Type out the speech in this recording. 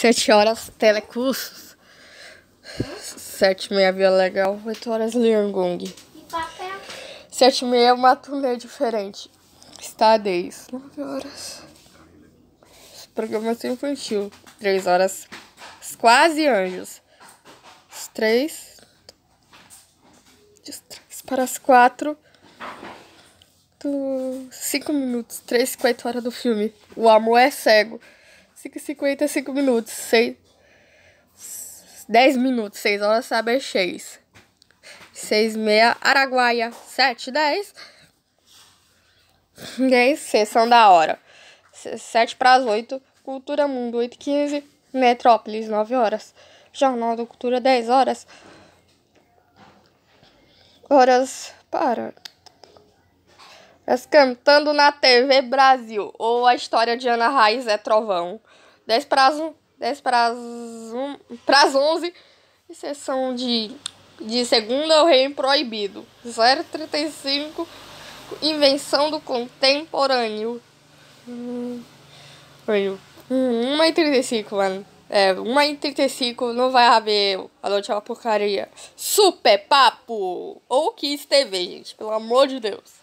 7 horas telecursos. 7 e meia Via Legal, 8 horas Liangong. 7 e meia é uma turnê diferente. Está a 10. 9 horas. Programação é infantil. 3 horas. Quase anjos. As 3. para as 4. Do 5 minutos. 3, quatro horas do filme. O amor é cego. 55 minutos, 6, 10 minutos, 6 horas, saber 6. 6, 6, Araguaia, 7, 10. 10, sessão da hora. 7 para as 8, Cultura Mundo, 8 15. Metrópolis, 9 horas. Jornal da Cultura, 10 horas. Horas para Cantando na TV Brasil. Ou a história de Ana Raiz é Trovão. 10 para 10 para as 11. Sessão de, de segunda o rei proibido. 035. Invenção do contemporâneo. Hum, hum, 1 e 35, mano. É, 1 e 35 não vai haver a noite é uma porcaria. Super Papo! Ou Kiss TV, gente, pelo amor de Deus.